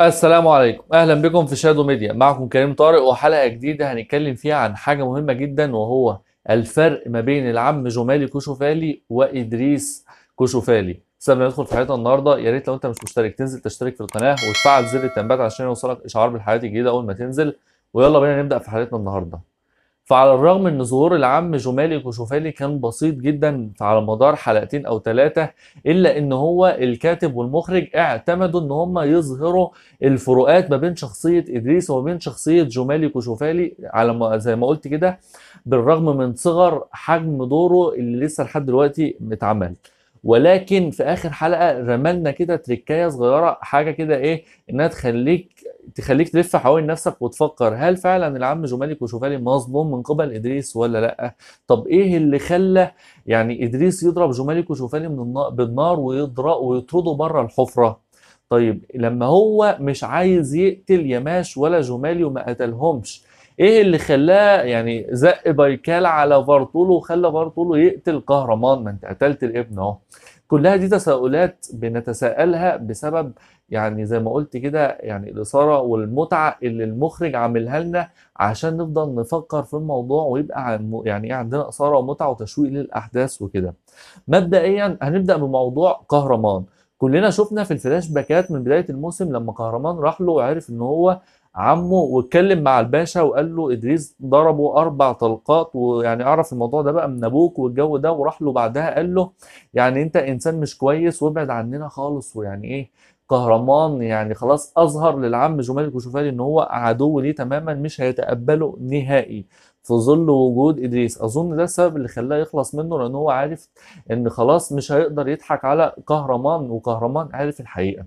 السلام عليكم اهلا بكم في شادو ميديا معكم كريم طارق وحلقه جديده هنتكلم فيها عن حاجه مهمه جدا وهو الفرق ما بين العم جمالي كشوفالي وادريس كشوفالي قبل ما ندخل في حلقتنا النهارده يا ريت لو انت مش مشترك تنزل تشترك في القناه وتفعل زر التنبيهات عشان يوصلك اشعار بالحلقات الجديده اول ما تنزل ويلا بينا نبدا في حلقتنا النهارده فعلى الرغم ان ظهور العم جمالي كشوفالي كان بسيط جدا على مدار حلقتين او ثلاثه الا ان هو الكاتب والمخرج اعتمدوا ان هم يظهروا الفروقات ما بين شخصيه ادريس وما بين شخصيه جمالي كشوفالي على ما زي ما قلت كده بالرغم من صغر حجم دوره اللي لسه لحد دلوقتي متعمل ولكن في اخر حلقه رملنا كده تريكايه صغيره حاجه كده ايه انها تخليك تخليك تلف حوالين نفسك وتفكر هل فعلا العم جمالك وشوفالي مظلوم من قبل ادريس ولا لا طب ايه اللي خلى يعني ادريس يضرب جمالك وشوفالي من النار بالنار ويضرب ويطرده بره الحفره طيب لما هو مش عايز يقتل يماش ولا جمالي وما قتلهمش ايه اللي خلاه يعني زق بايكال على فارتولو وخلى فارتولو يقتل قهرمان ما انت قتلت الابن اهو كلها دي تساؤلات بنتساءلها بسبب يعني زي ما قلت كده يعني الاثاره والمتعه اللي المخرج عاملها لنا عشان نفضل نفكر في الموضوع ويبقى يعني ايه عندنا اثاره ومتعه وتشويق للاحداث وكده. مبدئيا هنبدا بموضوع قهرمان. كلنا شفنا في الفلاش باكات من بدايه الموسم لما قهرمان راح له وعرف ان هو عمه واتكلم مع الباشا وقال له ادريس ضربه اربع طلقات ويعني اعرف الموضوع ده بقى من ابوك والجو ده وراح له بعدها قال له يعني انت انسان مش كويس وابعد عننا خالص ويعني ايه كهرمان يعني خلاص اظهر للعم جمال الكشوفالي ان هو عدو ليه تماما مش هيتقبله نهائي في ظل وجود ادريس اظن ده السبب اللي خلاه يخلص منه لان هو عارف ان خلاص مش هيقدر يضحك على كهرمان وكهرمان عارف الحقيقه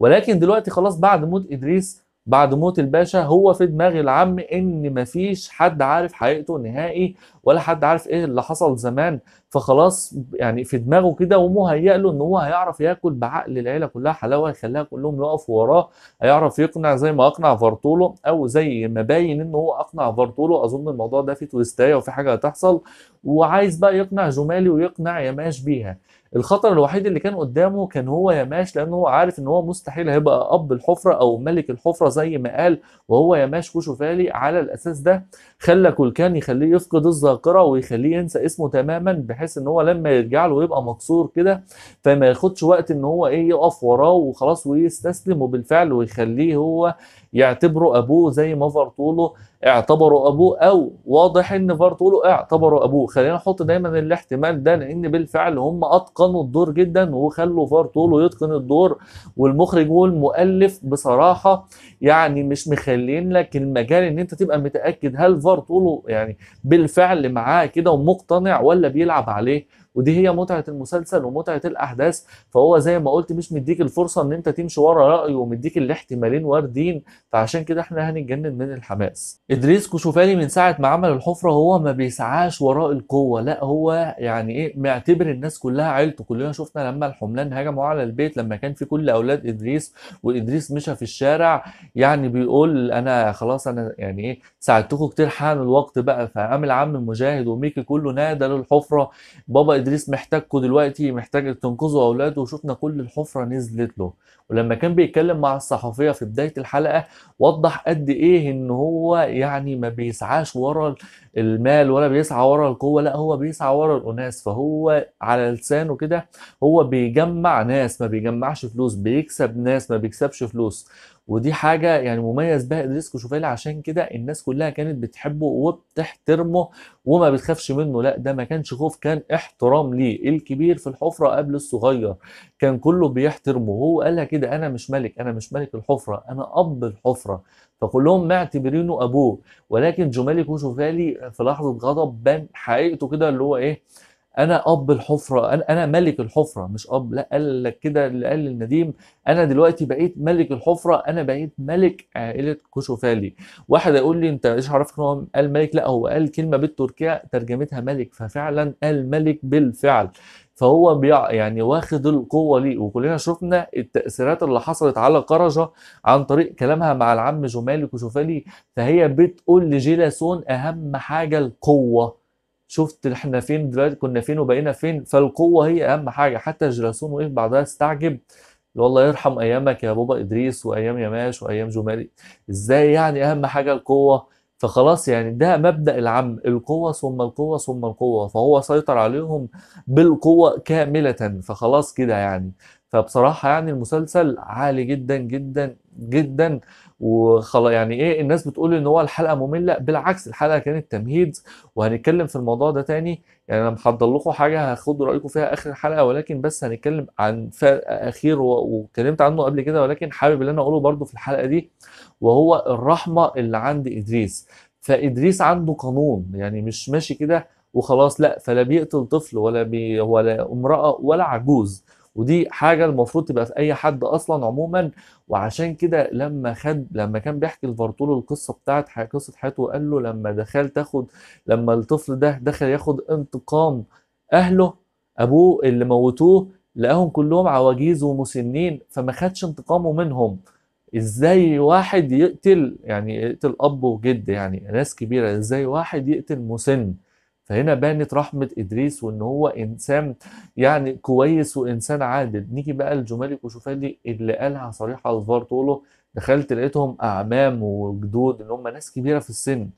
ولكن دلوقتي خلاص بعد موت ادريس بعد موت الباشا هو في دماغ العم ان مفيش حد عارف حقيقته النهائي ولا حد عارف ايه اللي حصل زمان فخلاص يعني في دماغه كده ومهيأ له ان هو هيعرف ياكل بعقل العيله كلها حلاوه يخليها كلهم يقفوا وراه هيعرف يقنع زي ما اقنع فرطولو او زي ما باين ان هو اقنع فرطولو اظن الموضوع ده في تويستايه وفي حاجه هتحصل وعايز بقى يقنع جمالي ويقنع يماش بيها الخطر الوحيد اللي كان قدامه كان هو يماش لانه هو عارف ان هو مستحيل هيبقى اب الحفره او ملك الحفره زي ما قال وهو يماش كوشوفالي على الاساس ده خلى كولكان يخليه يفقد الظهر الذاكره ويخليه ينسى اسمه تماما بحيث ان هو لما يرجع له يبقى مكسور كده فما ياخدش وقت ان هو ايه يقف وراه وخلاص ويستسلم وبالفعل ويخليه هو يعتبره ابوه زي ما فرطوله اعتبروا ابوه او واضح ان فار تقولوا اعتبروا ابوه خلينا نحط دايما الاحتمال ده لان بالفعل هم اتقنوا الدور جدا وخلوا فار تقولوا يتقن الدور والمخرج والمؤلف بصراحه يعني مش مخلين لك المجال ان انت تبقى متاكد هل فار تقولوا يعني بالفعل معاه كده ومقتنع ولا بيلعب عليه ودي هي متعه المسلسل ومتعه الاحداث فهو زي ما قلت مش مديك الفرصه ان انت تمشي ورا رايه ومديك الاحتمالين واردين فعشان كده احنا هنتجنن من الحماس ادريس كشوفالي من ساعه ما عمل الحفره هو ما بيسعاش وراء القوه لا هو يعني ايه معتبر الناس كلها عيلته كلنا شفنا لما الحملان هجموا على البيت لما كان في كل اولاد ادريس وادريس مشى في الشارع يعني بيقول انا خلاص انا يعني ايه ساعدتكم كتير حان الوقت بقى فقام العم مجاهد وميكي كله نادى للحفره بابا ادريس محتاجكم دلوقتي محتاج تنقذوا اولاده وشفنا كل الحفره نزلت له ولما كان بيتكلم مع الصحفيه في بدايه الحلقه وضح قد ايه ان هو يعني ما بيسعاش ورا المال ولا بيسعى ورا القوه لا هو بيسعى ورا الاناس فهو على لسانه كده هو بيجمع ناس ما بيجمعش فلوس بيكسب ناس ما بيكسبش فلوس ودي حاجه يعني مميز بها ادريس كوشوفالي عشان كده الناس كلها كانت بتحبه وبتحترمه وما بتخافش منه لا ده ما كانش خوف كان احترام ليه الكبير في الحفره قبل الصغير كان كله بيحترمه هو قالها كده انا مش ملك انا مش ملك الحفره انا اب الحفره فكلهم معتبرينه ابوه ولكن جمالي كوشوفالي في لحظه غضب بان حقيقته كده اللي هو ايه انا اب الحفره انا انا ملك الحفره مش اب لا قال لك كده اللي قال للنديم انا دلوقتي بقيت ملك الحفره انا بقيت ملك عائله كشوفالي واحد يقول لي انت ايش عرفك ان هو قال ملك لا هو قال كلمه بالتركيه ترجمتها ملك ففعلا قال ملك بالفعل فهو بيع يعني واخد القوه ليه وكلنا شفنا التاثيرات اللي حصلت على قرجه عن طريق كلامها مع العم جمال وشوفالي فهي بتقول لجيلاسون اهم حاجه القوه شفت احنا فين دلوقتي كنا فين وبقينا فين فالقوه هي اهم حاجه حتى جيراسون وقف بعدها استعجب والله الله يرحم ايامك يا بابا ادريس وايام يماش وايام جمالي ازاي يعني اهم حاجه القوه فخلاص يعني ده مبدا العم القوه ثم القوه ثم القوه فهو سيطر عليهم بالقوه كامله فخلاص كده يعني فبصراحه يعني المسلسل عالي جدا جدا جدا وخلاص يعني ايه الناس بتقول ان هو الحلقه ممله بالعكس الحلقه كانت تمهيد وهنتكلم في الموضوع ده تاني يعني انا محضر لكم حاجه هاخد رايكم فيها اخر الحلقه ولكن بس هنتكلم عن فرق اخير واتكلمت عنه قبل كده ولكن حابب ان انا اقوله برضو في الحلقه دي وهو الرحمه اللي عند ادريس فادريس عنده قانون يعني مش ماشي كده وخلاص لا فلا بيقتل طفل ولا بي ولا امراه ولا عجوز ودي حاجه المفروض تبقى في اي حد اصلا عموما وعشان كده لما خد لما كان بيحكي لفارتولو القصه بتاعت قصه حياته وقال له لما دخل تاخد لما الطفل ده دخل ياخد انتقام اهله ابوه اللي موتوه لقاهم كلهم عواجيز ومسنين فما خدش انتقامه منهم ازاي واحد يقتل يعني يقتل اب وجد يعني ناس كبيره ازاي واحد يقتل مسن فهنا بانت رحمة إدريس وإن هو إنسان يعني كويس وإنسان عادل نيجي بقى لجمالي وشوفالي اللي قالها صريحة الفار طوله دخلت لقيتهم أعمام وجدود إن هم ناس كبيرة في السن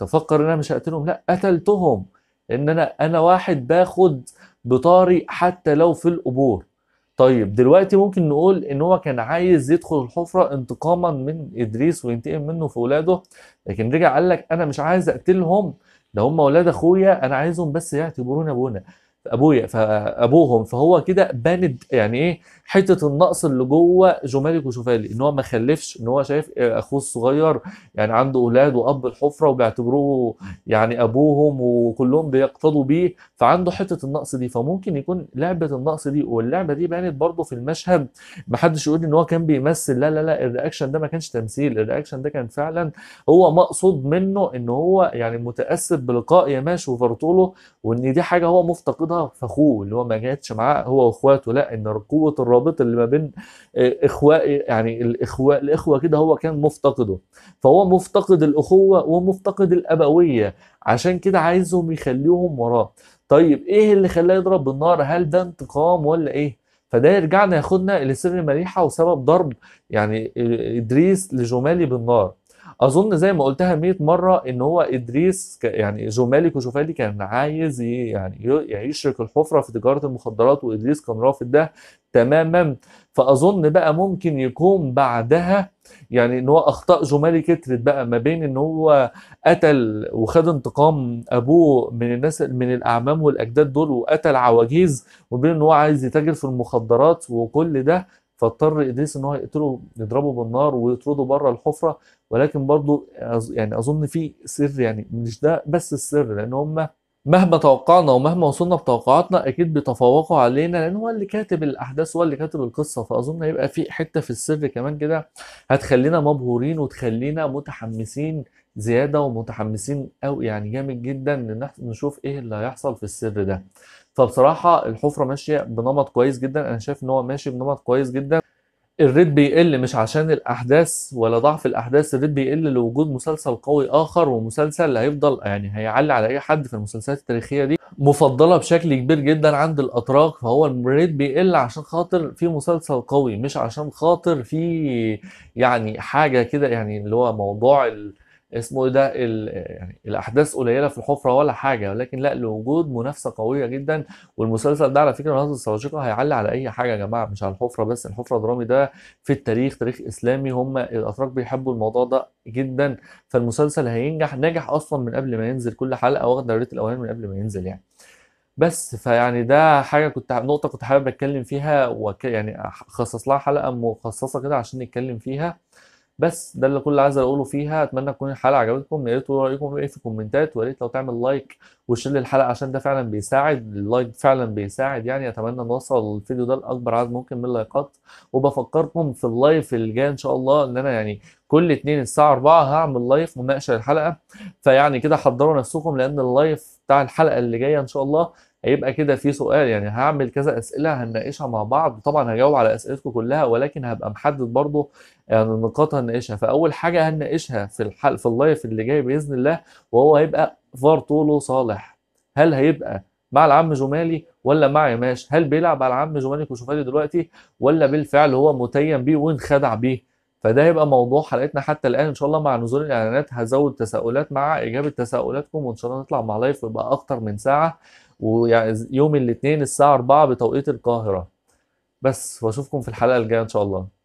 تفكر إن أنا مش هقتلهم لا قتلتهم إن أنا أنا واحد باخد بطاري حتى لو في القبور طيب دلوقتي ممكن نقول ان هو كان عايز يدخل الحفره انتقاما من ادريس وينتقم منه في اولاده لكن رجع قال لك انا مش عايز اقتلهم ده هم اولاد اخويا انا عايزهم بس يعتبرونا ابونا ابويا فابوهم فهو كده باند يعني ايه حته النقص اللي جوه جمالك وشوفالي ان هو ما خلفش ان هو شايف اخوه الصغير يعني عنده اولاد واب الحفره وبيعتبروه يعني ابوهم وكلهم بيقتضوا بيه فعنده حته النقص دي فممكن يكون لعبه النقص دي واللعبه دي بانت برضه في المشهد ما حدش يقول ان هو كان بيمثل لا لا لا الرياكشن ده ما كانش تمثيل الرياكشن ده كان فعلا هو مقصود منه ان هو يعني متاسف بلقاء يماش وفرطوله وان دي حاجه هو مفتقدها بعضها فاخوه اللي هو ما جاتش معاه هو واخواته لا ان قوه الرابط اللي ما بين آه، اخواء يعني الاخوه الاخوه كده هو كان مفتقده فهو مفتقد الاخوه ومفتقد الابويه عشان كده عايزهم يخليهم وراه طيب ايه اللي خلاه يضرب بالنار هل ده انتقام ولا ايه فده يرجعنا ياخدنا لسر مريحه وسبب ضرب يعني ادريس لجمالي بالنار اظن زي ما قلتها 100 مره ان هو ادريس يعني جمالك وشوفالي كان عايز يعني يشرك الحفره في تجاره المخدرات وادريس كان رافض ده تماما فاظن بقى ممكن يكون بعدها يعني ان هو اخطاء جمالي كترت بقى ما بين ان هو قتل وخد انتقام ابوه من الناس من الاعمام والاجداد دول وقتل عواجيز وبين ان هو عايز يتاجر في المخدرات وكل ده فاضطر ادريس ان هو يقتله يضربه بالنار ويطرده بره الحفره ولكن برضه يعني اظن في سر يعني مش ده بس السر لان هم مهما توقعنا ومهما وصلنا بتوقعاتنا اكيد بيتفوقوا علينا لان هو اللي كاتب الاحداث هو اللي كاتب القصه فاظن هيبقى في حته في السر كمان كده هتخلينا مبهورين وتخلينا متحمسين زياده ومتحمسين قوي يعني جامد جدا ان نشوف ايه اللي هيحصل في السر ده فبصراحه الحفره ماشيه بنمط كويس جدا انا شايف ان هو ماشي بنمط كويس جدا الريت بيقل مش عشان الاحداث ولا ضعف الاحداث الريت بيقل لوجود مسلسل قوي اخر ومسلسل اللي هيفضل يعني هيعلي على اي حد في المسلسلات التاريخيه دي مفضله بشكل كبير جدا عند الاتراك فهو الريت بيقل عشان خاطر في مسلسل قوي مش عشان خاطر في يعني حاجه كده يعني اللي هو موضوع ال... اسمه إيه ده يعني الاحداث قليله في الحفره ولا حاجه ولكن لا لوجود منافسه قويه جدا والمسلسل ده على فكره نهضه السلاجقه هيعلي على اي حاجه يا جماعه مش على الحفره بس الحفره درامي ده في التاريخ تاريخ اسلامي هم الاتراك بيحبوا الموضوع ده جدا فالمسلسل هينجح ناجح اصلا من قبل ما ينزل كل حلقه واخد دوريه الاوان من قبل ما ينزل يعني بس فيعني ده حاجه كنت نقطه كنت حابب اتكلم فيها وك يعني اخصص لها حلقه مخصصه كده عشان نتكلم فيها بس ده اللي كل عايز اقوله فيها اتمنى تكون الحلقه عجبتكم يا ريت تقولوا رايكم ايه في الكومنتات ويا ريت لو تعمل لايك وشير للحلقه عشان ده فعلا بيساعد اللايك فعلا بيساعد يعني اتمنى نوصل الفيديو ده لاكبر عدد ممكن من اللايكات وبفكركم في اللايف اللي جاي ان شاء الله ان انا يعني كل اثنين الساعه 4 هعمل لايف مناقشه للحلقه فيعني كده حضروا نفسكم لان اللايف بتاع الحلقه اللي جايه ان شاء الله هيبقى كده في سؤال يعني هعمل كذا اسئله هنناقشها مع بعض طبعا هجاوب على اسئلتكم كلها ولكن هبقى محدد برضو يعني آه، النقاط هنناقشها فاول حاجه هنناقشها في الحل في اللايف اللي جاي باذن الله وهو هيبقى فار طوله صالح هل هيبقى مع العم جمالي ولا مع يماش هل بيلعب على العم جمالي كشوفالي دلوقتي ولا بالفعل هو متيم بيه وانخدع بيه فده هيبقى موضوع حلقتنا حتى الان ان شاء الله مع نزول الاعلانات هزود تساؤلات مع اجابه تساؤلاتكم وان شاء الله نطلع مع لايف ويبقى اكتر من ساعه ويوم الاثنين الساعة 4 بتوقيت القاهرة بس واشوفكم في الحلقة الجاية ان شاء الله